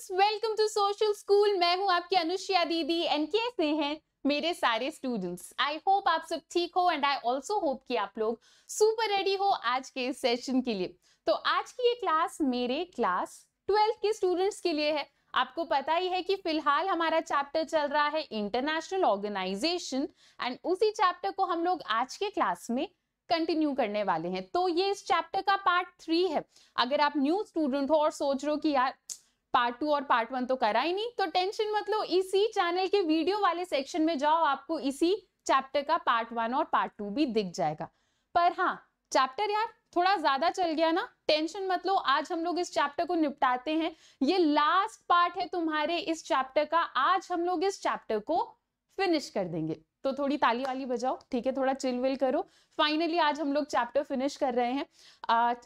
Students welcome to social school मैं हूं आपकी अनुष्या दीदी एंड कैसे हैं मेरे सारे स्टूडेंट्स आई होप आप सब ठीक हो एंड आई आल्सो होप कि आप लोग सुपर रेडी हो आज के सेशन के लिए तो आज की ये क्लास मेरे क्लास ट्वेल्थ के स्टूडेंट्स के लिए है आपको पता ही है कि फिलहाल हमारा चैप्टर चल रहा है इंटरनेशनल ऑर्गेनाइजेशन एंड उसी चैप्टर को हम लोग आज के क्लास में कंटिन्यू करने वाले हैं तो ये इस चैप्टर का पार्ट थ्री है अगर आप न्यू स्टूडेंट हो और सोच रहे हो कि यार पार्ट टू और पार्ट वन तो करा ही नहीं तो टेंशन मत लो इसी चैनल के वीडियो वाले सेक्शन में जाओ आपको इसी चैप्टर का पार्ट वन और पार्ट टू भी दिख जाएगा पर हाँ चैप्टर यार थोड़ा ज्यादा चल गया ना टेंशन मत लो आज हम लोग इस चैप्टर को निपटाते हैं ये लास्ट पार्ट है तुम्हारे इस चैप्टर का आज हम लोग इस चैप्टर को फिनिश कर देंगे तो थोड़ी ताली वाली बजाओ ठीक है थोड़ा चिल विल करो फाइनली आज हम लोग चैप्टर फिनिश कर रहे हैं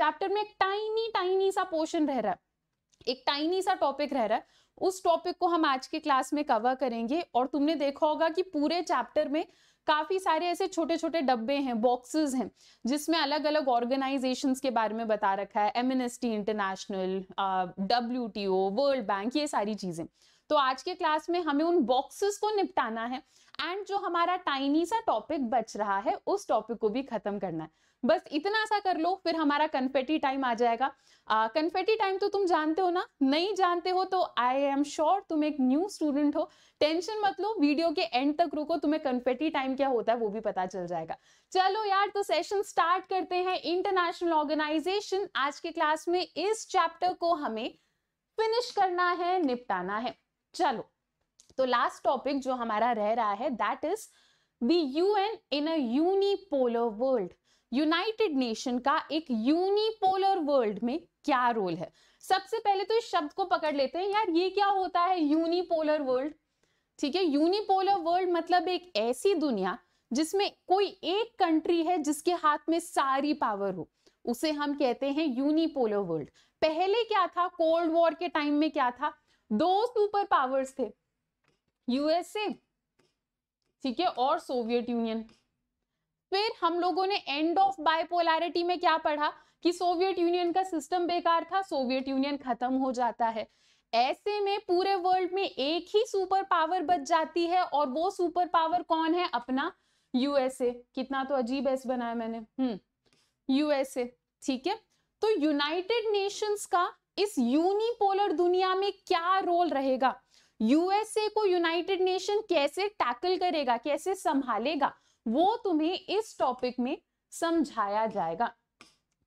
चैप्टर में एक टाइनी टाइनी सा पोर्शन रह रहा है एक टाइनी सा टॉपिक रह रहा है उस टॉपिक को हम आज के क्लास में कवर करेंगे और तुमने देखा होगा कि पूरे चैप्टर में काफ़ी सारे ऐसे छोटे छोटे डब्बे हैं बॉक्सेस हैं जिसमें अलग अलग ऑर्गेनाइजेशन के बारे में बता रखा है um international W World Bank ये सारी चीज़ें तो आज के क्लास में हमें उन बॉक्सेस को निपटाना है एंड जो हमारा टाइनी सा टॉपिक बच रहा है उस टॉपिक को भी खत्म करना है बस इतना सा कर लो फिर हमारा कन्फेटी टाइम आ जाएगा कन्फेटी टाइम तो तुम जानते हो ना नहीं जानते हो तो आई एम श्योर तुम एक न्यू स्टूडेंट हो टेंशन मत लो वीडियो के एंड तक रुको तुम्हें कन्फेटी टाइम क्या होता है वो भी पता चल जाएगा चलो यार तो सेशन स्टार्ट करते हैं इंटरनेशनल ऑर्गेनाइजेशन आज के क्लास में इस चैप्टर को हमें फिनिश करना है निपटाना है चलो तो लास्ट टॉपिक जो हमारा रह रहा है that is the an in a unipolar world United Nation का एक यूनिपोलर वर्ल्ड में क्या रोल है सबसे पहले तो इस शब्द को पकड़ लेते हैं यार ये क्या होता है यूनिपोलर वर्ल्ड ठीक है यूनिपोलर वर्ल्ड मतलब एक ऐसी दुनिया जिसमें कोई एक कंट्री है जिसके हाथ में सारी पावर हो उसे हम कहते हैं यूनिपोलर वर्ल्ड पहले क्या था कोल्ड वॉर के टाइम में क्या था दो सुपर पावर्स थे यूएसए ठीक है और सोवियत यूनियन फिर हम लोगों ने एंड ऑफ बायपोलैरिटी में क्या पढ़ा कि सोवियत यूनियन का सिस्टम बेकार था सोवियत यूनियन खत्म हो जाता है ऐसे में पूरे वर्ल्ड में एक ही सुपर पावर बच जाती है और वो सुपर पावर कौन है अपना यूएसए कितना तो अजीब एस बनाया मैंने हम्म यूएसए ठीक है तो यूनाइटेड नेशंस का इस यूनिपोलर दुनिया में क्या रोल रहेगा यूएसए को यूनाइटेड नेशन कैसे टैकल करेगा कैसे संभालेगा वो तुम्हें इस टॉपिक में समझाया जाएगा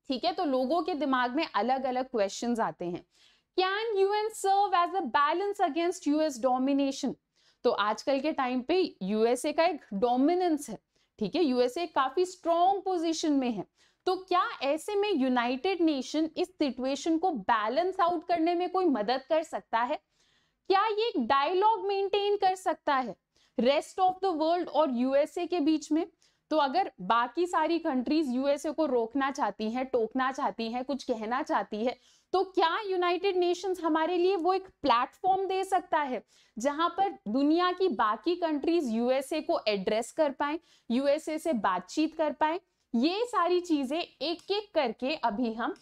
ठीक है तो लोगों के दिमाग में अलग अलग क्वेश्चंस आते हैं can U N serve as a balance against US domination तो आजकल के टाइम पे यूएसए का एक डोमिनेंस है ठीक है यूएसए काफी स्ट्रॉन्ग पोजिशन में है तो क्या ऐसे में यूनाइटेड नेशन इस सिचुएशन को बैलेंस आउट करने में कोई मदद कर सकता है क्या ये डायलॉग मेंटेन कर सकता है रेस्ट ऑफ द वर्ल्ड और यूएसए के बीच में तो अगर बाकी सारी कंट्रीज यूएसए को रोकना चाहती हैं टोकना चाहती हैं कुछ कहना चाहती है तो क्या यूनाइटेड नेशंस हमारे लिए वो एक प्लेटफॉर्म दे सकता है जहां पर दुनिया की बाकी कंट्रीज यूएसए को एड्रेस कर पाए यूएसए से बातचीत कर पाए ये सारी चीजें एक एक करके अभी हम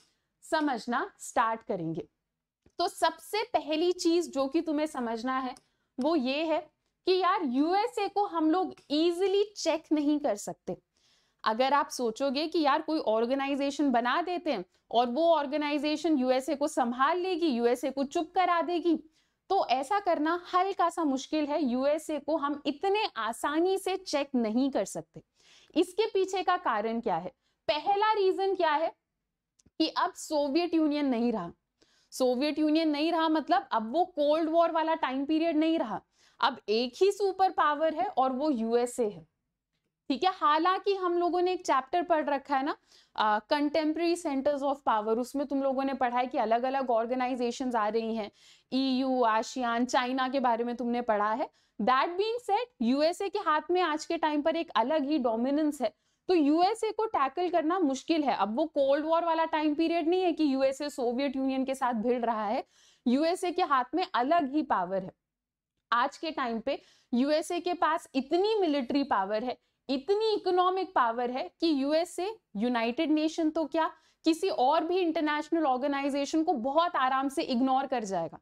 समझना स्टार्ट करेंगे तो सबसे पहली चीज जो कि तुम्हें समझना है वो ये है कि यार यूएसए को हम लोग इजिली चेक नहीं कर सकते अगर आप सोचोगे कि यार कोई ऑर्गेनाइजेशन बना देते हैं और वो ऑर्गेनाइजेशन यूएसए को संभाल लेगी यूएसए को चुप करा देगी तो ऐसा करना हल्का सा मुश्किल है यूएसए को हम इतने आसानी से चेक नहीं कर सकते इसके पीछे का कारण क्या है पहला रीजन क्या है कि अब सोवियत यूनियन नहीं रहा सोवियत यूनियन नहीं रहा मतलब अब वो कोल्ड वॉर वाला टाइम पीरियड नहीं रहा अब एक ही सुपर पावर है और वो यूएसए है ठीक है हालांकि हम लोगों ने एक चैप्टर पढ़ रखा है ना कंटेम्प्रेरी सेंटर्स ऑफ पावर उसमें तुम लोगों ने पढ़ा है कि अलग अलग ऑर्गेनाइजेशंस आ रही हैं ईयू आशियान चाइना के बारे में तुमने पढ़ा है दैट बीइंग सेट यूएसए के हाथ में आज के टाइम पर एक अलग ही डोमिनेंस है तो यूएसए को टैकल करना मुश्किल है अब वो कोल्ड वॉर वाला टाइम पीरियड नहीं है कि यूएसए सोवियत यूनियन के साथ भिड़ रहा है यूएसए के हाथ में अलग ही पावर है आज के टाइम पे यूएसए के पास इतनी मिलिट्री पावर है इतनी इकोनॉमिक पावर है कि यूएसए यूनाइटेड नेशन तो क्या किसी और भी इंटरनेशनल ऑर्गेनाइजेशन को बहुत आराम से इग्नोर कर जाएगा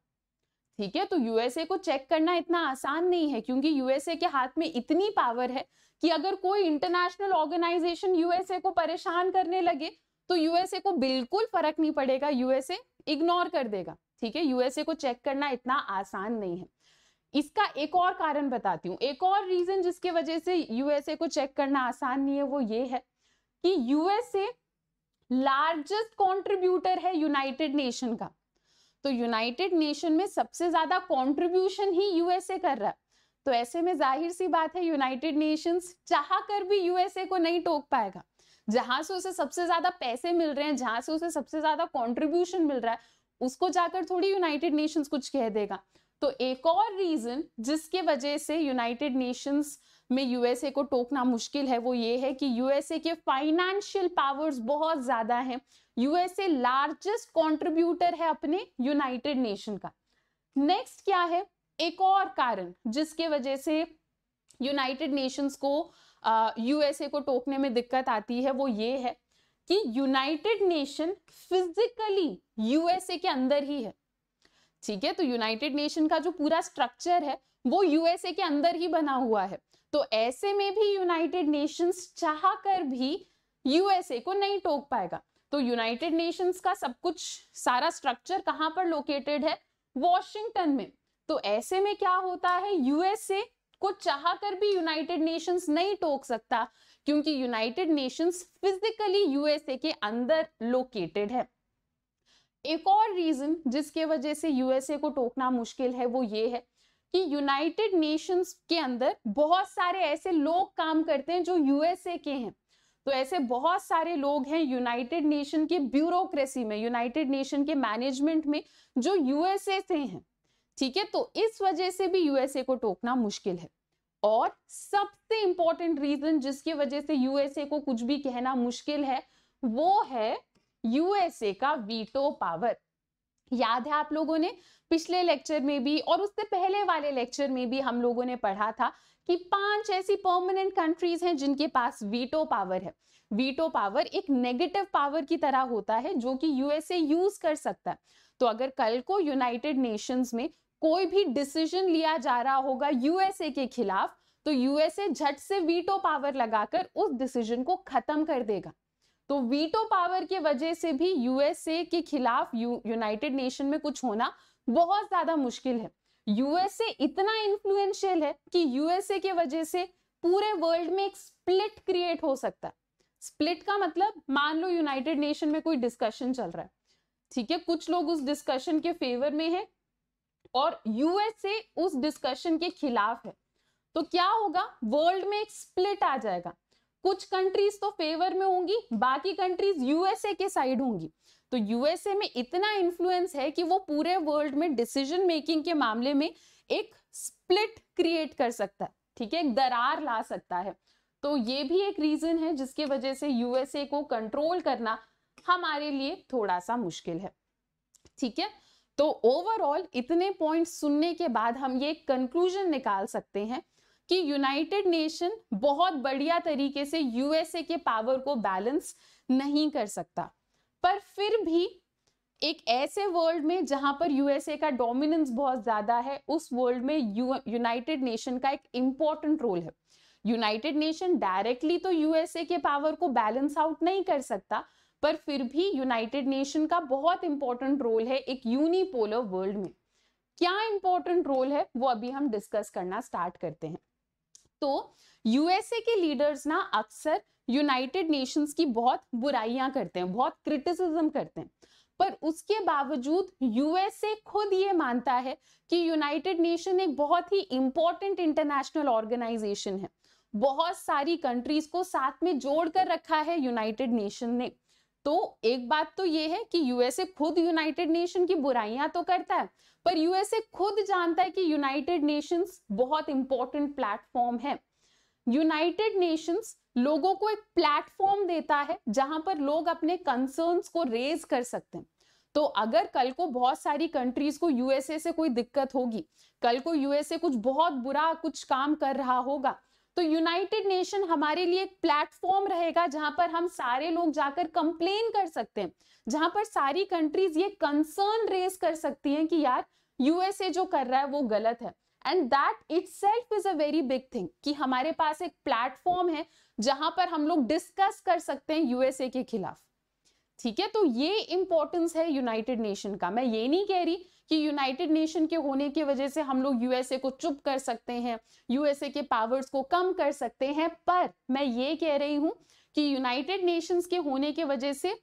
ठीक है तो यूएसए को चेक करना इतना आसान नहीं है क्योंकि यूएसए के हाथ में इतनी पावर है कि अगर कोई इंटरनेशनल ऑर्गेनाइजेशन यूएसए को परेशान करने लगे तो यूएसए को बिल्कुल फर्क नहीं पड़ेगा यूएसए इग्नोर कर देगा ठीक है यूएसए को चेक करना इतना आसान नहीं है इसका एक और कारण बताती हूँ एक और रीजन जिसके वजह से यूएसए को चेक करना आसान नहीं है वो ये है कि यूएसए लार्जेस्ट कंट्रीब्यूटर है यूनाइटेड नेशन का तो यूनाइटेड नेशन में सबसे ज्यादा कंट्रीब्यूशन ही यूएसए कर रहा है तो ऐसे में जाहिर सी बात है यूनाइटेड नेशंस चाह कर भी यूएसए को नहीं टोक पाएगा जहां से उसे सबसे ज्यादा पैसे मिल रहे हैं जहां से उसे सबसे ज्यादा कॉन्ट्रीब्यूशन मिल रहा है उसको जाकर थोड़ी यूनाइटेड नेशंस कुछ कह देगा तो एक और रीजन जिसके वजह से यूनाइटेड नेशंस में यूएसए को टोकना मुश्किल है वो ये है कि यूएसए के फाइनेंशियल पावर्स बहुत ज्यादा हैं यूएसए लार्जेस्ट कंट्रीब्यूटर है अपने यूनाइटेड नेशन का नेक्स्ट क्या है एक और कारण जिसके वजह से यूनाइटेड नेशंस को यूएसए को टोकने में दिक्कत आती है वो ये है कि यूनाइटेड नेशन फिजिकली यूएसए के अंदर ही है ठीक है तो यूनाइटेड नेशन का जो पूरा स्ट्रक्चर है वो यूएसए के अंदर ही बना हुआ है तो ऐसे में भी यूनाइटेड नेशंस चाह कर भी यूएसए को नहीं टोक पाएगा तो यूनाइटेड नेशंस का सब कुछ सारा स्ट्रक्चर कहाँ पर लोकेटेड है वॉशिंगटन में तो ऐसे में क्या होता है यूएसए को चाह कर भी यूनाइटेड नेशंस नहीं टोक सकता क्योंकि यूनाइटेड नेशंस फिजिकली यूएसए के अंदर लोकेटेड है एक और रीज़न जिसके वजह से यूएसए को टोकना मुश्किल है वो ये है कि यूनाइटेड नेशंस के अंदर बहुत सारे ऐसे लोग काम करते हैं जो यूएसए के हैं तो ऐसे बहुत सारे लोग हैं यूनाइटेड नेशन के ब्यूरोक्रेसी में यूनाइटेड नेशन के मैनेजमेंट में जो यूएसए से हैं ठीक है तो इस वजह से भी यूएसए को टोकना मुश्किल है और सबसे इंपॉर्टेंट रीजन जिसकी वजह से यूएसए को कुछ भी कहना मुश्किल है वो है यूएसए का वीटो पावर याद है आप लोगों ने पिछले लेक्चर में भी और उससे पहले वाले लेक्चर में भी हम लोगों ने पढ़ा था कि पांच ऐसी परमानेंट कंट्रीज हैं जिनके पास वीटो पावर है वीटो पावर एक नेगेटिव पावर की तरह होता है जो कि यूएसए यूज कर सकता है तो अगर कल को यूनाइटेड नेशंस में कोई भी डिसीजन लिया जा रहा होगा यूएसए के खिलाफ तो यूएसए झट से वीटो पावर लगाकर उस डिसीजन को खत्म कर देगा तो वीटो पावर की वजह से भी यूएसए के खिलाफ यूनाइटेड नेशन में कुछ होना बहुत ज्यादा मुश्किल है यूएसए इतना इन्फ्लुएंशियल है कि यूएसए की वजह से पूरे वर्ल्ड में एक स्प्लिट क्रिएट हो सकता है स्प्लिट का मतलब मान लो यूनाइटेड नेशन में कोई डिस्कशन चल रहा है ठीक है कुछ लोग उस डिस्कशन के फेवर में है और यूएसए उस डिस्कशन के खिलाफ है तो क्या होगा वर्ल्ड में एक स्प्लिट आ जाएगा कुछ कंट्रीज तो फेवर में होंगी बाकी कंट्रीज यूएसए के साइड होंगी तो यूएसए में इतना इन्फ्लुएंस है कि वो पूरे वर्ल्ड में डिसीजन मेकिंग के मामले में एक स्प्लिट क्रिएट कर सकता है ठीक है दरार ला सकता है तो ये भी एक रीजन है जिसके वजह से यूएसए को कंट्रोल करना हमारे लिए थोड़ा सा मुश्किल है ठीक है तो ओवरऑल इतने पॉइंट सुनने के बाद हम ये कंक्लूजन निकाल सकते हैं कि यूनाइटेड नेशन बहुत बढ़िया तरीके से यूएसए के पावर को बैलेंस नहीं कर सकता पर फिर भी एक ऐसे वर्ल्ड में जहां पर यूएसए का डोमिनेंस बहुत ज्यादा है उस वर्ल्ड में यूनाइटेड नेशन का एक इंपॉर्टेंट रोल है यूनाइटेड नेशन डायरेक्टली तो यूएसए के पावर को बैलेंस आउट नहीं कर सकता पर फिर भी यूनाइटेड नेशन का बहुत इंपॉर्टेंट रोल है एक यूनिपोलर वर्ल्ड में क्या इंपॉर्टेंट रोल है वो अभी हम डिस्कस करना स्टार्ट करते हैं तो यूएसए के लीडर्स ना अक्सर यूनाइटेड नेशंस की बहुत बुराइयां करते हैं बहुत क्रिटिसिज्म करते हैं पर उसके बावजूद यूएसए खुद ये मानता है कि यूनाइटेड नेशन एक बहुत ही इंपॉर्टेंट इंटरनेशनल ऑर्गेनाइजेशन है बहुत सारी कंट्रीज को साथ में जोड़कर रखा है यूनाइटेड नेशन ने तो एक बात तो ये है कि यूएसए खुद यूनाइटेड नेशन की बुराइयां तो करता है पर यूएसए खुद जानता है कि यूनाइटेड नेशंस बहुत इंपॉर्टेंट प्लेटफॉर्म है यूनाइटेड नेशंस लोगों को एक प्लेटफॉर्म देता है जहां पर लोग अपने कंसर्न्स को रेज कर सकते हैं तो अगर कल को बहुत सारी कंट्रीज को यूएसए से कोई दिक्कत होगी कल को यूएसए कुछ बहुत बुरा कुछ काम कर रहा होगा तो यूनाइटेड नेशन हमारे लिए एक प्लेटफॉर्म रहेगा जहां पर हम सारे लोग जाकर कंप्लेन कर सकते हैं जहां पर सारी कंट्रीज ये कंसर्न रेज कर सकती हैं कि यार यूएसए जो कर रहा है वो गलत है and that itself is a very big thing कि हमारे पास एक प्लेटफॉर्म है जहां पर हम लोग डिस्कस कर सकते हैं यूएसए के खिलाफ ठीक है तो ये इंपॉर्टेंस है यूनाइटेड नेशन का मैं ये नहीं कह रही कि यूनाइटेड नेशन के होने की वजह से हम लोग यूएसए को चुप कर सकते हैं यूएसए के पावर्स को कम कर सकते हैं पर मैं ये कह रही हूं कि यूनाइटेड नेशंस के होने के वजह से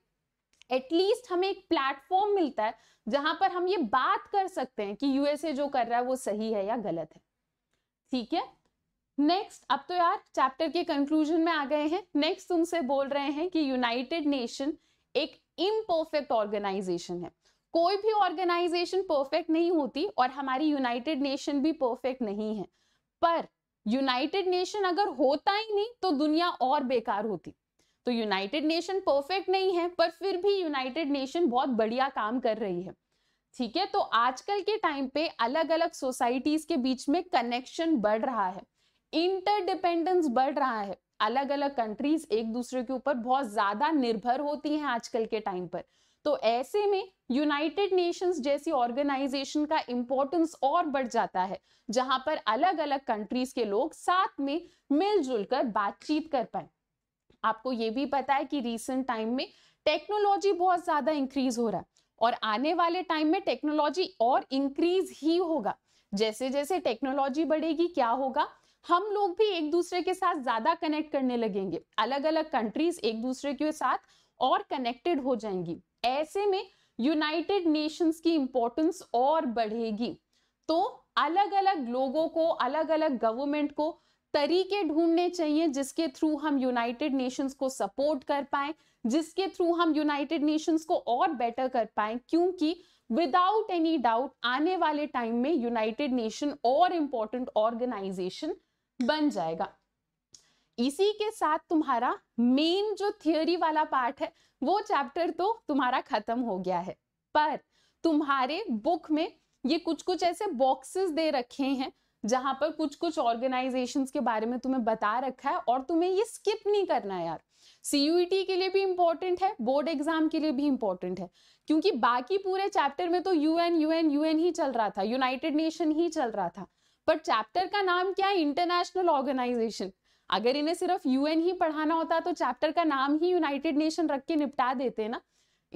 एटलीस्ट हमें एक प्लेटफॉर्म मिलता है जहां पर हम ये बात कर सकते हैं कि यूएसए जो कर रहा है वो सही है या गलत है ठीक है नेक्स्ट अब तो यार चैप्टर के कंक्लूजन में आ गए हैं नेक्स्ट तुमसे बोल रहे हैं कि यूनाइटेड नेशन एक इम्परफेक्ट ऑर्गेनाइजेशन है कोई भी ऑर्गेनाइजेशन परफेक्ट नहीं होती और हमारी यूनाइटेड नेशन भी परफेक्ट नहीं है पर यूनाइटेड नेशन अगर होता ही नहीं तो दुनिया और बेकार होती तो यूनाइटेड नेशन परफेक्ट नहीं है पर फिर भी यूनाइटेड नेशन बहुत बढ़िया काम कर रही है ठीक है तो आजकल के टाइम पे अलग अलग सोसाइटीज के बीच में कनेक्शन बढ़ रहा है इंटरडिपेंडेंस बढ़ रहा है अलग अलग कंट्रीज एक दूसरे के ऊपर बहुत ज्यादा निर्भर होती हैं आजकल के टाइम पर तो ऐसे में यूनाइटेड नेशंस जैसी ऑर्गेनाइजेशन का इंपॉर्टेंस और बढ़ जाता है जहां पर अलग अलग कंट्रीज के लोग साथ में मिलजुल कर बातचीत कर पाए आपको ये भी पता है कि रिसेंट टाइम में टेक्नोलॉजी बहुत ज्यादा इंक्रीज हो रहा है और आने वाले टाइम में टेक्नोलॉजी और इंक्रीज ही होगा जैसे जैसे टेक्नोलॉजी बढ़ेगी क्या होगा हम लोग भी एक दूसरे के साथ ज्यादा कनेक्ट करने लगेंगे अलग अलग कंट्रीज एक दूसरे के साथ और कनेक्टेड हो जाएंगी ऐसे में यूनाइटेड नेशंस की इंपॉर्टेंस और बढ़ेगी तो अलग अलग लोगों को अलग अलग गवर्नमेंट को तरीके ढूंढने चाहिए जिसके थ्रू हम यूनाइटेड नेशंस को सपोर्ट कर पाए जिसके थ्रू हम यूनाइटेड नेशंस को और बेटर कर पाए क्योंकि विदाउट एनी डाउट आने वाले टाइम में यूनाइटेड नेशन और इंपॉर्टेंट ऑर्गेनाइजेशन बन जाएगा इसी के साथ तुम्हारा मेन जो थियोरी वाला पार्ट है वो चैप्टर तो तुम्हारा खत्म हो गया है पर तुम्हारे बुक में ये कुछ कुछ ऐसे बॉक्सेस दे रखे हैं जहां पर कुछ कुछ ऑर्गेनाइजेशंस के बारे में तुम्हें बता रखा है और तुम्हें ये स्किप नहीं करना यार सीयूईटी e के लिए भी इंपॉर्टेंट है बोर्ड एग्जाम के लिए भी इंपॉर्टेंट है क्योंकि बाकी पूरे चैप्टर में तो यूएन यूएन यूएन ही चल रहा था यूनाइटेड नेशन ही चल रहा था पर चैप्टर का नाम क्या है इंटरनेशनल ऑर्गेनाइजेशन अगर इन्हें सिर्फ यूएन ही पढ़ाना होता तो चैप्टर का नाम ही यूनाइटेड नेशन रख के निपटा देते ना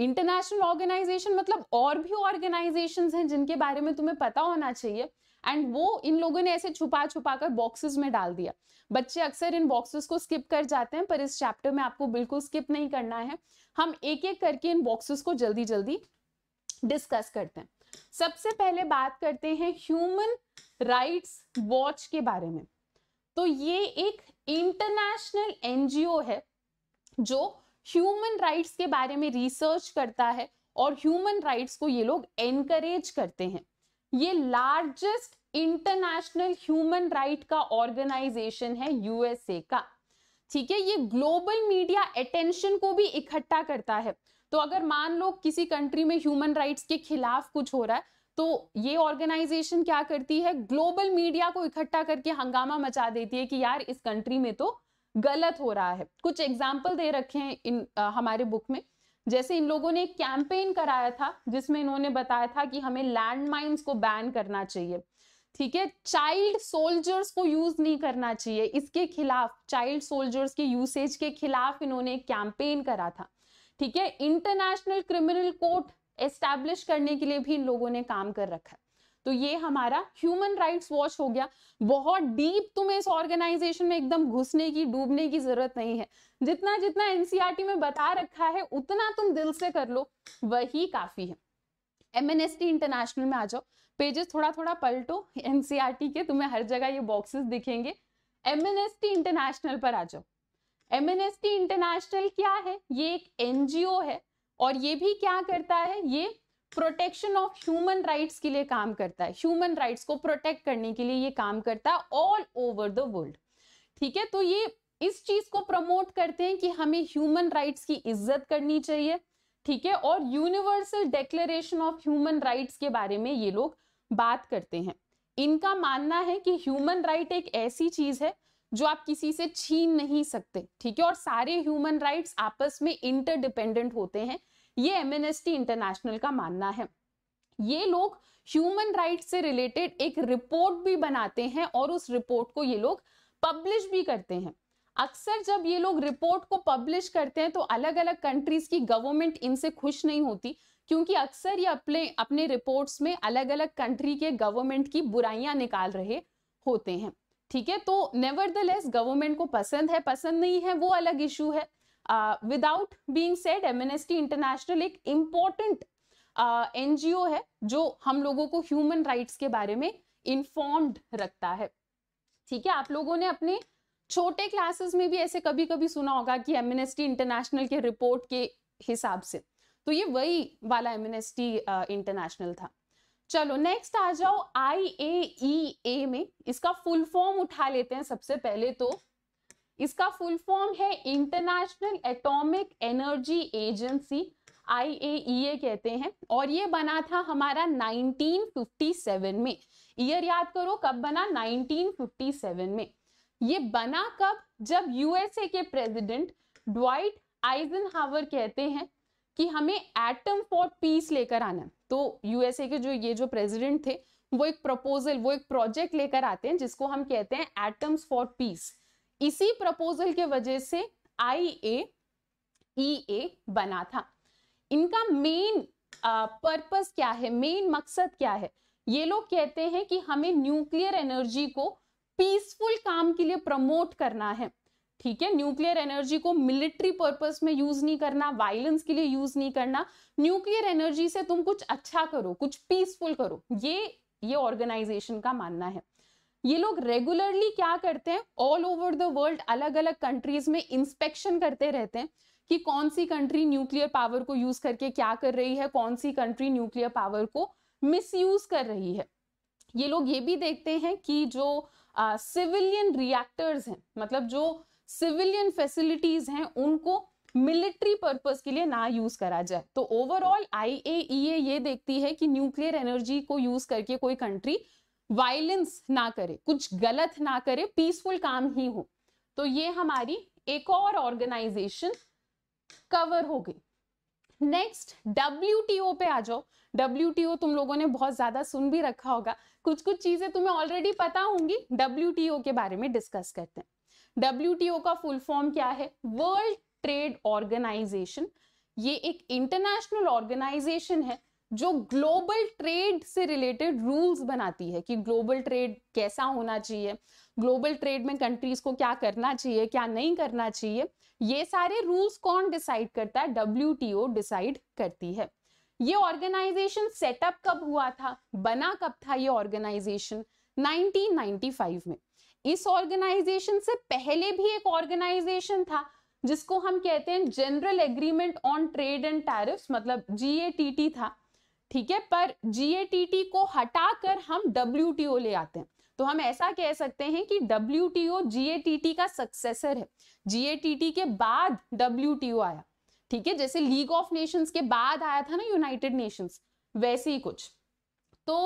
इंटरनेशनल ऑर्गेनाइजेशन मतलब और भी ऑर्गेनाइजेशन हैं जिनके बारे में तुम्हें पता होना चाहिए एंड वो इन लोगों ने ऐसे छुपा छुपा कर बॉक्सेस में डाल दिया बच्चे अक्सर इन बॉक्सेस को स्किप कर जाते हैं पर इस चैप्टर में आपको बिल्कुल स्किप नहीं करना है हम एक एक करके इन बॉक्सेस को जल्दी जल्दी डिस्कस करते हैं सबसे पहले बात करते हैं ह्यूमन राइट्स वॉच के बारे में तो ये एक इंटरनेशनल एनजीओ है जो ह्यूमन राइट्स के बारे में रिसर्च करता है और ह्यूमन राइट्स को ये लोग एनकरेज करते हैं ये लार्जेस्ट इंटरनेशनल ह्यूमन राइट का ऑर्गेनाइजेशन है यूएसए का ठीक है ये ग्लोबल मीडिया अटेंशन को भी इकट्ठा करता है तो अगर मान लो किसी कंट्री में ह्यूमन राइट्स के खिलाफ कुछ हो रहा है तो ये ऑर्गेनाइजेशन क्या करती है ग्लोबल मीडिया को इकट्ठा करके हंगामा मचा देती है कि यार इस कंट्री में तो गलत हो रहा है कुछ एग्जाम्पल दे रखे हैं इन आ, हमारे बुक में जैसे इन लोगों ने एक कैंपेन कराया था जिसमें इन्होंने बताया था कि हमें लैंड को बैन करना चाहिए ठीक है चाइल्ड सोल्जर्स को यूज नहीं करना चाहिए इसके खिलाफ चाइल्ड सोल्जर्स के यूसेज के खिलाफ इन्होंने एक कैंपेन करा था ठीक है इंटरनेशनल क्रिमिनल कोर्ट एस्टैब्लिश करने के लिए भी इन लोगों ने काम कर रखा है तो ये हमारा ह्यूमन राइट्स वॉच हो गया बहुत डीप तुम्हें इस ऑर्गेनाइजेशन में एकदम घुसने की डूबने की जरूरत नहीं है जितना जितना एनसीआरटी में बता रखा है उतना तुम दिल से कर लो वही काफी है एम इंटरनेशनल में आ जाओ पेजेस थोड़ा थोड़ा पलटो एनसीआरटी के तुम्हें हर जगह ये बॉक्सेस दिखेंगे एम इंटरनेशनल पर आ जाओ एम इंटरनेशनल क्या है ये एक एनजीओ है और ये भी क्या करता है ये प्रोटेक्शन ऑफ ह्यूमन राइट्स के लिए काम करता है ह्यूमन राइट्स को प्रोटेक्ट करने के लिए ये काम करता है ऑल ओवर द वर्ल्ड ठीक है तो ये इस चीज को प्रमोट करते हैं कि हमें ह्यूमन राइट्स की इज्जत करनी चाहिए ठीक है और universal declaration of human rights के बारे में ये लोग बात करते हैं इनका मानना है कि ह्यूमन राइट right एक ऐसी चीज है जो आप किसी से छीन नहीं सकते ठीक है और सारे ह्यूमन राइट्स आपस में इंटरडिपेंडेंट होते हैं ये एमएनएसटी इंटरनेशनल का मानना है ये लोग ह्यूमन राइट से रिलेटेड एक रिपोर्ट भी बनाते हैं और उस रिपोर्ट को ये लोग पब्लिश भी करते हैं अक्सर जब ये लोग रिपोर्ट को पब्लिश करते हैं तो अलग अलग कंट्रीज की गवर्नमेंट इनसे खुश नहीं होती क्योंकि अक्सर ये अपने अपने रिपोर्ट्स में अलग अलग कंट्री के गवर्नमेंट की बुराइयां निकाल रहे होते हैं ठीक है तो नेवर द लेस गवर्नमेंट को पसंद है पसंद नहीं है वो अलग इशू है without being said Amnesty international एक इम्पॉर्टेंट एन uh, है जो हम लोगों को ह्यूमन राइट्स के बारे में इंफॉर्म्ड रखता है ठीक है आप लोगों ने अपने छोटे क्लासेस में भी ऐसे कभी कभी सुना होगा कि एमनेस्टी इंटरनेशनल के रिपोर्ट के हिसाब से तो ये वही वाला एमनेस्टी इंटरनेशनल था चलो नेक्स्ट आ जाओ आई ए ई ए में इसका फुल फॉर्म उठा लेते हैं सबसे पहले तो इसका फुल फॉर्म है international atomic energy agency I A E A कहते हैं और ये बना था हमारा 1957 में ईयर याद करो कब बना 1957 में ये बना कब जब यूएसए के प्रेसिडेंट ड्वाइट आइजन कहते हैं कि हमें एटम फॉर पीस लेकर आना है तो यूएसए के जो ये जो प्रेसिडेंट थे वो एक प्रपोजल वो एक प्रोजेक्ट लेकर आते हैं जिसको हम कहते हैं एटम्स फॉर पीस इसी प्रपोजल के वजह से आई ए ई ए बना था इनका मेन पर्पस क्या है मेन मकसद क्या है ये लोग कहते हैं कि हमें न्यूक्लियर एनर्जी को पीसफुल काम के लिए प्रमोट करना है ठीक है न्यूक्लियर एनर्जी को मिलिट्री पर्पस में यूज नहीं करना वायलेंस के लिए यूज नहीं करना न्यूक्लियर एनर्जी से तुम कुछ अच्छा करो कुछ पीसफुल करो ये ये ऑर्गेनाइजेशन का मानना है ये लोग रेगुलरली क्या करते हैं ऑल ओवर द वर्ल्ड अलग अलग कंट्रीज में इंस्पेक्शन करते रहते हैं कि कौन सी कंट्री न्यूक्लियर पावर को यूज करके क्या कर रही है कौन सी कंट्री न्यूक्लियर पावर को मिसयूज कर रही है ये लोग ये भी देखते हैं कि जो सिविलियन रिएक्टर्स हैं मतलब जो सिविलियन फैसिलिटीज हैं उनको मिलिट्री पर्पस के लिए ना यूज करा जाए तो ओवरऑल आई e ये देखती है कि न्यूक्लियर एनर्जी को यूज करके कोई कंट्री वायलेंस ना करे कुछ गलत ना करे पीसफुल काम ही हो तो ये हमारी एक और ऑर्गेनाइजेशन कवर हो गई नेक्स्ट डब्ल्यू पे आ जाओ डब्ल्यू तुम लोगों ने बहुत ज्यादा सुन भी रखा होगा कुछ कुछ चीजें तुम्हें ऑलरेडी पता होंगी डब्ल्यू के बारे में डिस्कस करते हैं डब्ल्यू का फुल फॉर्म क्या है वर्ल्ड ट्रेड ऑर्गेनाइजेशन ये एक इंटरनेशनल ऑर्गेनाइजेशन है जो ग्लोबल ट्रेड से रिलेटेड रूल्स बनाती है कि ग्लोबल ट्रेड कैसा होना चाहिए ग्लोबल ट्रेड में कंट्रीज को क्या करना चाहिए क्या नहीं करना चाहिए ये सारे रूल्स कौन डिसाइड करता है डब्ल्यू डिसाइड करती है ये ऑर्गेनाइजेशन सेटअप कब हुआ था बना कब था ये ऑर्गेनाइजेशन 1995 में इस ऑर्गेनाइजेशन से पहले भी एक ऑर्गेनाइजेशन था जिसको हम कहते हैं general agreement on trade and tariffs मतलब जी था ठीक है पर जी को हटाकर हम डब्ल्यू ले आते हैं तो हम ऐसा कह सकते हैं कि डब्ल्यू टी का सक्सेसर है जी के बाद डब्ल्यू आया ठीक है जैसे लीग ऑफ नेशंस के बाद आया था ना यूनाइटेड नेशंस वैसे ही कुछ तो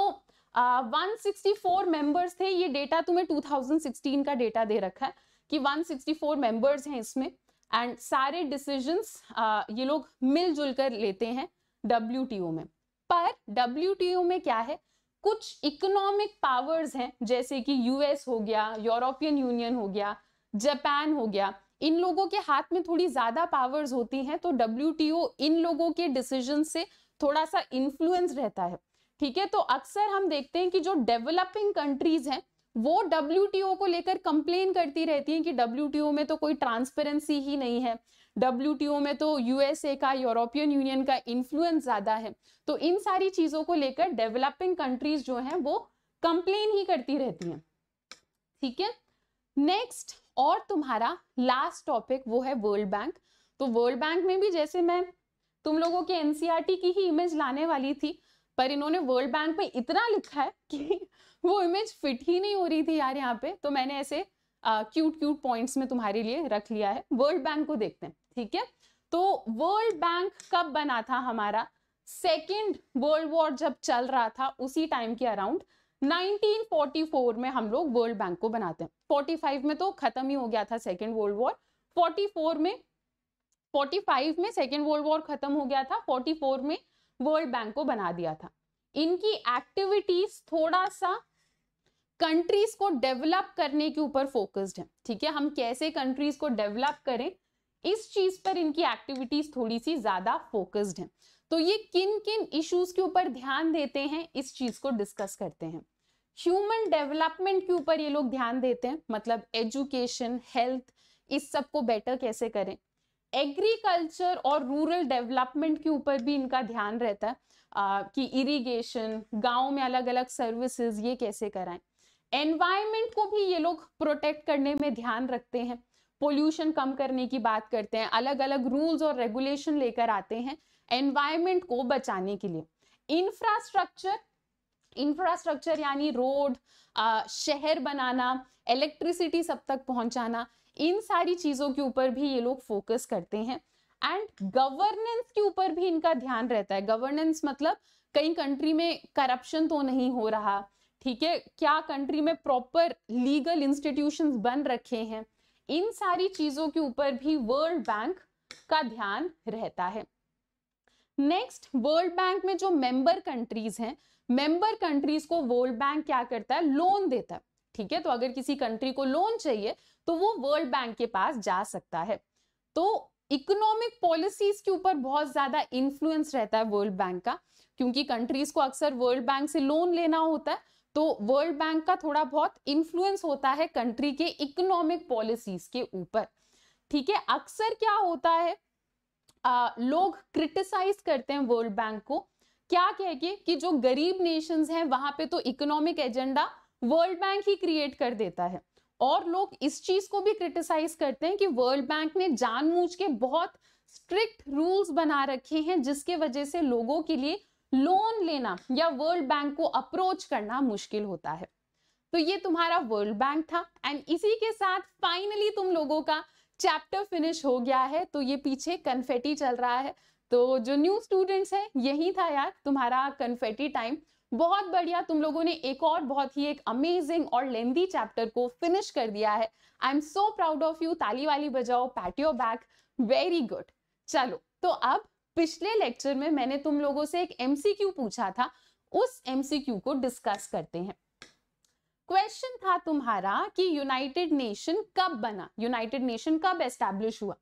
164 मेंबर्स थे ये डेटा तुम्हें 2016 का डेटा दे रखा है कि 164 मेंबर्स हैं इसमें एंड सारे डिसीजंस ये लोग मिलजुल कर लेते हैं डब्ल्यू में पर डब्ल्यू में क्या है कुछ इकोनॉमिक पावर्स हैं जैसे कि यूएस हो गया यूरोपियन यूनियन हो गया जापान हो गया इन लोगों के हाथ में थोड़ी ज्यादा पावर्स होती हैं तो डब्ल्यू इन लोगों के डिसीजन से थोड़ा सा इन्फ्लुएंस रहता है ठीक है तो अक्सर हम देखते हैं कि जो डेवलपिंग कंट्रीज हैं वो डब्ल्यू को लेकर कंप्लेन करती रहती हैं कि डब्ल्यू में तो कोई ट्रांसपेरेंसी ही नहीं है डब्ल्यू में तो यूएसए का यूरोपियन यूनियन का इन्फ्लुएंस ज़्यादा है तो इन सारी चीज़ों को लेकर डेवलपिंग कंट्रीज जो हैं वो कंप्लेन ही करती रहती हैं ठीक है नेक्स्ट और तुम्हारा लास्ट टॉपिक वो है वर्ल्ड बैंक तो वर्ल्ड बैंक में भी जैसे मैं तुम लोगों के एनसीआरटी e की ही इमेज लाने वाली थी पर इन्होंने वर्ल्ड बैंक में इतना लिखा है कि वो इमेज फिट ही नहीं हो रही थी यार यहाँ पे तो मैंने ऐसे क्यूट क्यूट पॉइंट्स में तुम्हारे लिए रख लिया है वर्ल्ड बैंक को देखते हैं ठीक है तो वर्ल्ड बैंक कब बना था हमारा सेकेंड वर्ल्ड वॉर जब चल रहा था उसी टाइम के अराउंड 1944 में हम लोग वर्ल्ड बैंक को बनाते हैं 45 में तो खत्म ही हो गया था सेकेंड वर्ल्ड वॉर 44 में 45 में सेकेंड वर्ल्ड वॉर खत्म हो गया था 44 में वर्ल्ड बैंक को बना दिया था इनकी एक्टिविटीज थोड़ा सा कंट्रीज को डेवलप करने के ऊपर फोकस्ड है ठीक है हम कैसे कंट्रीज को डेवलप करें इस चीज पर इनकी एक्टिविटीज थोड़ी सी ज्यादा फोकस्ड है तो ये किन किन इश्यूज के ऊपर ध्यान देते हैं इस चीज को डिस्कस करते हैं ह्यूमन डेवलपमेंट के ऊपर ये लोग ध्यान देते हैं मतलब एजुकेशन हेल्थ इस सब को बेटर कैसे करें एग्रीकल्चर और रूरल डेवलपमेंट के ऊपर भी इनका ध्यान रहता है आ, कि इरिगेशन गांव में अलग अलग सर्विसेज ये कैसे कराएं एनवायरमेंट को भी ये लोग प्रोटेक्ट करने में ध्यान रखते हैं पोल्यूशन कम करने की बात करते हैं अलग अलग रूल्स और रेगुलेशन लेकर आते हैं एनवायरमेंट को बचाने के लिए इंफ्रास्ट्रक्चर इंफ्रास्ट्रक्चर यानी रोड शहर बनाना इलेक्ट्रिसिटी सब तक पहुंचाना इन सारी चीज़ों के ऊपर भी ये लोग फोकस करते हैं एंड गवर्नेंस के ऊपर भी इनका ध्यान रहता है गवर्नेंस मतलब कई कंट्री में करप्शन तो नहीं हो रहा ठीक है क्या कंट्री में प्रॉपर लीगल इंस्टीट्यूशन बन रखे हैं इन सारी चीज़ों के ऊपर भी वर्ल्ड बैंक का ध्यान रहता है नेक्स्ट वर्ल्ड बैंक में जो मेंबर कंट्रीज हैं मेंबर कंट्रीज को वर्ल्ड बैंक क्या करता है लोन देता है ठीक है तो अगर किसी कंट्री को लोन चाहिए तो वो वर्ल्ड बैंक के पास जा सकता है तो इकोनॉमिक पॉलिसीज के ऊपर बहुत ज्यादा इन्फ्लुएंस रहता है वर्ल्ड बैंक का क्योंकि कंट्रीज को अक्सर वर्ल्ड बैंक से लोन लेना होता है तो वर्ल्ड बैंक का थोड़ा बहुत इन्फ्लुएंस होता है कंट्री के इकोनॉमिक पॉलिसीज के ऊपर ठीक है अक्सर क्या होता है आ, लोग क्रिटिसाइज करते हैं वर्ल्ड बैंक को क्या कह के कि जो गरीब नेशंस हैं वहां पे तो इकोनॉमिक एजेंडा वर्ल्ड बैंक ही क्रिएट कर देता है और लोग इस चीज को भी क्रिटिसाइज करते हैं कि वर्ल्ड बैंक ने जानबूझ के बहुत स्ट्रिक्ट रूल्स बना रखे हैं जिसके वजह से लोगों के लिए लोन लेना या वर्ल्ड बैंक को अप्रोच करना मुश्किल होता है तो ये तुम्हारा वर्ल्ड बैंक था एंड इसी के साथ फाइनली तुम लोगों का चैप्टर फिनिश हो गया है तो ये पीछे कन्फेटी चल रहा है तो जो न्यू स्टूडेंट्स हैं यही था यार तुम्हारा कन्फेटी टाइम बहुत बढ़िया तुम लोगों ने एक और बहुत ही एक अमेजिंग और लेंदी चैप्टर को फिनिश कर दिया है I am so proud of you ताली वाली बजाओ पैट बैक वेरी गुड चलो तो अब पिछले लेक्चर में मैंने तुम लोगों से एक एमसीक्यू पूछा था उस एमसीक्यू को डिस्कस करते हैं क्वेश्चन था तुम्हारा कि यूनाइटेड नेशन कब बना यूनाइटेड नेशन कब एस्टेब्लिश हुआ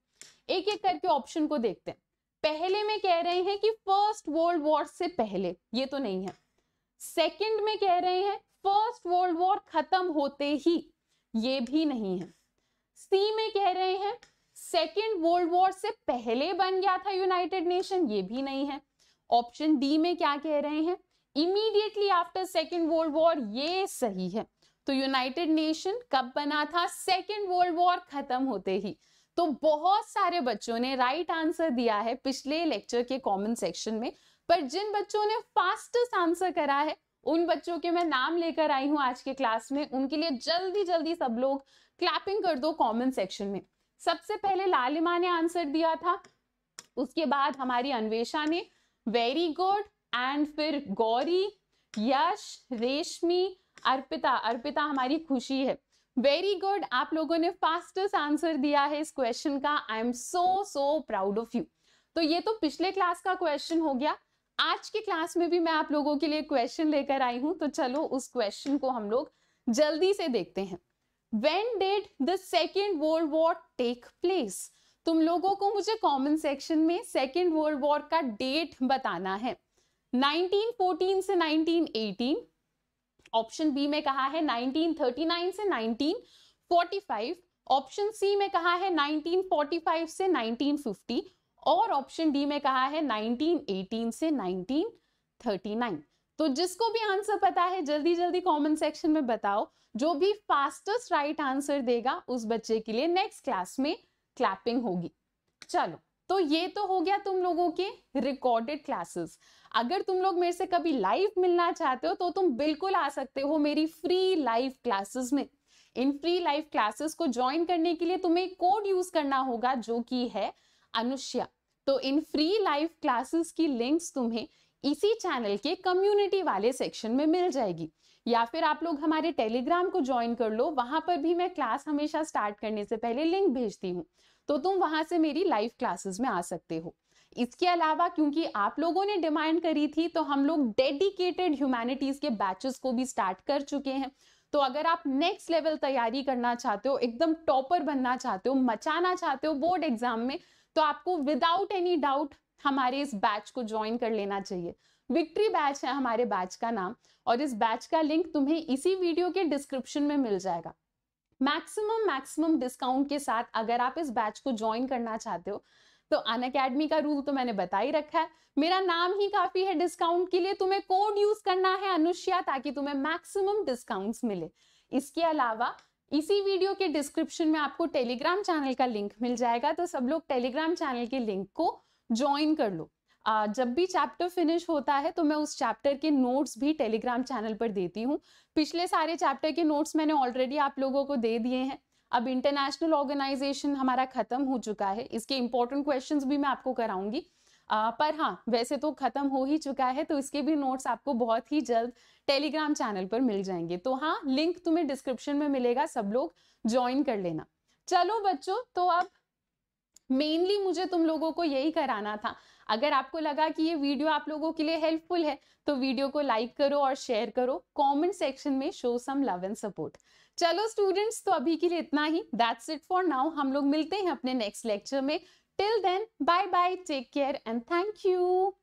एक एक करके ऑप्शन को देखते हैं पहले में कह रहे हैं कि फर्स्ट वर्ल्ड वॉर से पहले ये तो नहीं है सेकंड में कह रहे हैं फर्स्ट वर्ल्ड वॉर खत्म होते ही ये भी नहीं है सी में कह रहे हैं सेकंड वर्ल्ड वॉर से पहले बन गया था यूनाइटेड नेशन ये भी नहीं है ऑप्शन डी में क्या कह रहे हैं immediately after second world war ये सही है तो यूनाइटेड नेशन कब बना था सेकेंड वर्ल्ड वॉर खत्म होते ही तो बहुत सारे बच्चों ने राइट right आंसर दिया है पिछले लेक्चर के कमेंट सेक्शन में पर जिन बच्चों ने फास्टेस्ट आंसर करा है उन बच्चों के मैं नाम लेकर आई हूँ आज के क्लास में उनके लिए जल्दी जल्दी सब लोग क्लैपिंग कर दो कमेंट सेक्शन में सबसे पहले लालिमा ने आंसर दिया था उसके बाद हमारी अन्वेषा ने वेरी गुड एंड फिर गौरी यश रेशमी अर्पिता अर्पिता हमारी खुशी है वेरी गुड आप लोगों ने फास्टेस्ट आंसर दिया है इस क्वेश्चन का I am so so proud of you तो ये तो पिछले क्लास का क्वेश्चन हो गया आज की क्लास में भी मैं आप लोगों के लिए क्वेश्चन लेकर आई हूं तो चलो उस क्वेश्चन को हम लोग जल्दी से देखते हैं when did the second world war take place तुम लोगों को मुझे कमेंट सेक्शन में सेकेंड वर्ल्ड वॉर का डेट बताना है 1914 से 1918 ऑप्शन बी में कहा है 1939 से 1945 ऑप्शन सी में कहा है 1945 से 1950 और ऑप्शन डी में कहा है 1918 से 1939 तो जिसको भी आंसर पता है जल्दी जल्दी कमेंट सेक्शन में बताओ जो भी फास्टेस्ट राइट आंसर देगा उस बच्चे के लिए नेक्स्ट क्लास में क्लैपिंग होगी चलो तो ये तो हो गया तुम लोगों के रिकॉर्डेड क्लासेस अगर तुम लोग मेरे से कभी लाइव मिलना चाहते हो तो तुम बिल्कुल आ सकते हो मेरी फ्री लाइव क्लासेस में इन फ्री लाइव क्लासेस को ज्वाइन करने के लिए तुम्हें कोड यूज करना होगा जो कि है अनुष्या तो इन फ्री लाइव क्लासेस की लिंक्स तुम्हें इसी चैनल के कम्युनिटी वाले सेक्शन में मिल जाएगी या फिर आप लोग हमारे टेलीग्राम को ज्वाइन कर लो वहां पर भी मैं क्लास हमेशा स्टार्ट करने से पहले लिंक भेजती हूँ तो तुम वहां से मेरी लाइव क्लासेस में आ सकते हो इसके अलावा क्योंकि आप लोगों ने डिमांड करी थी तो हम लोग डेडिकेटेड ह्यूमैनिटीज के बैचेस को भी स्टार्ट कर चुके हैं तो अगर आप नेक्स्ट लेवल तैयारी करना चाहते हो एकदम टॉपर बनना चाहते हो मचाना चाहते हो बोर्ड एग्जाम में तो आपको विदाउट एनी डाउट हमारे इस बैच को ज्वाइन कर लेना चाहिए विक्ट्री बैच है हमारे बैच का नाम और इस बैच का लिंक तुम्हें इसी वीडियो के डिस्क्रिप्शन में मिल जाएगा मैक्सिमम मैक्सिमम डिस्काउंट के साथ अगर आप इस बैच को ज्वाइन करना चाहते हो तो अन अकेडमी का रूल तो मैंने बता ही रखा है मेरा नाम ही काफी है डिस्काउंट के लिए तुम्हें कोड यूज करना है अनुष्या ताकि तुम्हें मैक्सिमम डिस्काउंट्स मिले इसके अलावा इसी वीडियो के डिस्क्रिप्शन में आपको टेलीग्राम चैनल का लिंक मिल जाएगा तो सब लोग टेलीग्राम चैनल के लिंक को ज्वाइन कर लो आ, जब भी चैप्टर फिनिश होता है तो मैं उस चैप्टर के नोट्स भी टेलीग्राम चैनल पर देती हूँ पिछले सारे चैप्टर के नोट्स मैंने ऑलरेडी आप लोगों को दे दिए हैं अब इंटरनेशनल ऑर्गेनाइजेशन हमारा खत्म हो चुका है इसके इंपॉर्टेंट क्वेश्चंस भी मैं आपको कराऊंगी आ, पर हाँ वैसे तो ख़त्म हो ही चुका है तो इसके भी नोट्स आपको बहुत ही जल्द टेलीग्राम चैनल पर मिल जाएंगे तो हाँ लिंक तुम्हें डिस्क्रिप्शन में मिलेगा सब लोग ज्वाइन कर लेना चलो बच्चों तो अब मेनली मुझे तुम लोगों को यही कराना था अगर आपको लगा कि ये वीडियो आप लोगों के लिए हेल्पफुल है तो वीडियो को लाइक करो और शेयर करो कमेंट सेक्शन में show some love and support चलो स्टूडेंट्स तो अभी के लिए इतना ही दैट्स इट फॉर नाउ हम लोग मिलते हैं अपने नेक्स्ट लेक्चर में Till then, bye bye, take care, and thank you.